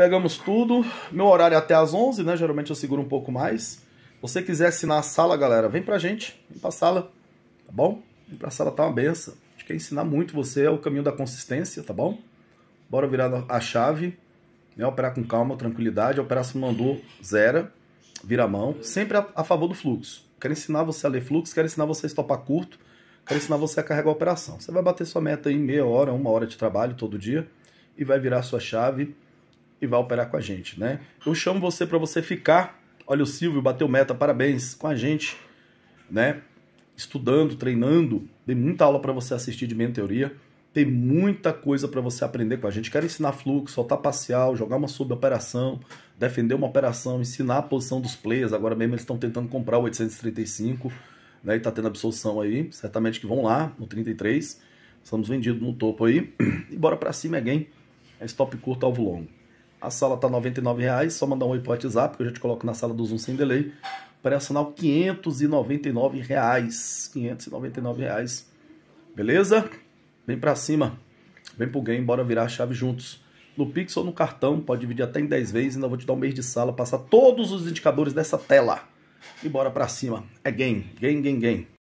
Pegamos tudo. Meu horário é até às 11, né? Geralmente eu seguro um pouco mais. Se você quiser assinar a sala, galera, vem pra gente. Vem pra sala, tá bom? Vem pra sala, tá uma benção. A gente quer ensinar muito você é o caminho da consistência, tá bom? Bora virar a chave, né? Operar com calma, tranquilidade. Operação mandou, zera. Vira a mão. Sempre a, a favor do fluxo. Quero ensinar você a ler fluxo, quero ensinar você a estopar curto. Quero ensinar você a carregar a operação. Você vai bater sua meta em meia hora, uma hora de trabalho todo dia e vai virar sua chave e vai operar com a gente, né? Eu chamo você para você ficar. Olha o Silvio bateu meta, parabéns com a gente, né? Estudando, treinando, tem muita aula para você assistir de mentoria, tem muita coisa para você aprender com a gente. Quero ensinar fluxo, soltar parcial, jogar uma sub operação, defender uma operação, ensinar a posição dos players. Agora mesmo eles estão tentando comprar o 835, né? E tá tendo absorção aí, certamente que vão lá no 33. Estamos vendidos no topo aí. E bora para cima, again. É, é stop curto, alvo longo. A sala está R$ 99,00, só mandar um oi pro WhatsApp, que eu já te coloco na sala do Zoom sem delay. Operacional R$ 599,00. R$ reais Beleza? Vem para cima. Vem pro game, bora virar a chave juntos. No Pix ou no cartão, pode dividir até em 10 vezes, ainda vou te dar um mês de sala, passar todos os indicadores dessa tela. E bora para cima. É game, game, game, game.